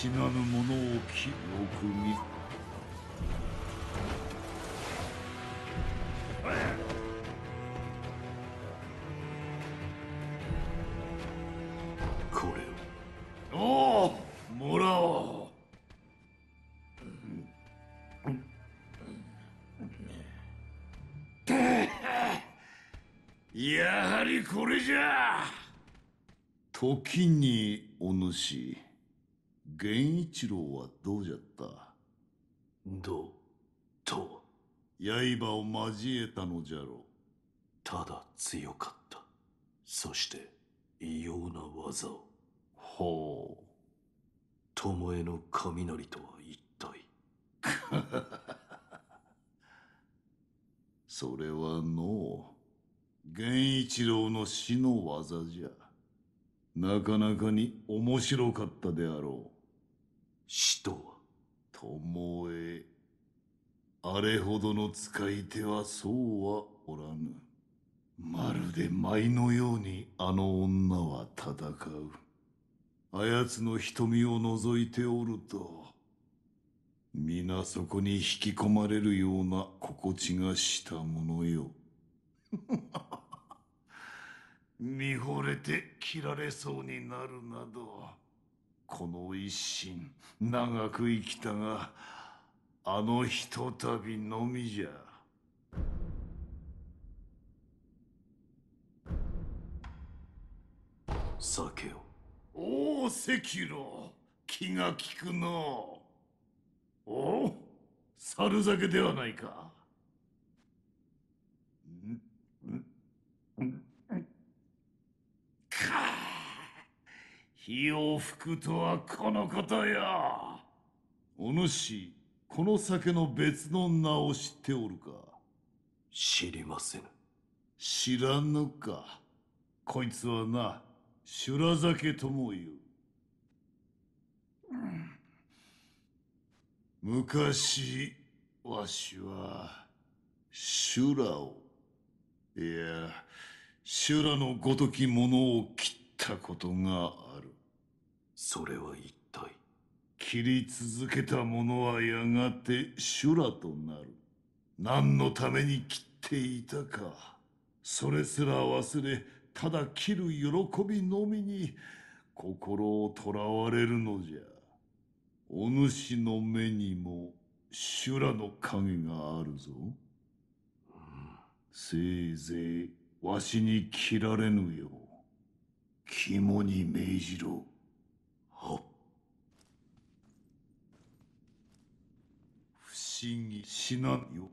死なぬ者を清く見やはりこれじゃ時にお主源一郎はどうじゃったどうと刃を交えたのじゃろただ強かったそして異様な技をほう巴の雷とは一体 それはのう源一郎の死の技じゃなかなかに面白かったであろう死とは。あれほどの使い手はそうはおらぬ。まるで舞のようにあの女は戦う。あやつの瞳を覗いておると、皆そこに引き込まれるような心地がしたものよ。見惚れて切られそうになるなど。この一心長く生きたがあのひとたびのみじゃ。酒をおお赤炉気が利くのおお猿酒ではないかんんん火を吹くとはこのことよお主この酒の別の名を知っておるか知りません知らんのかこいつはな修羅酒とも言う、うん、昔わしは修羅をいや修羅のごときものを切ったことがあるそれは一体切り続けた者はやがて修羅となる何のために切っていたかそれすら忘れただ切る喜びのみに心をとらわれるのじゃお主の目にも修羅の影があるぞ、うん、せいぜいわしに切られぬよう肝に銘じろ。不思死なよ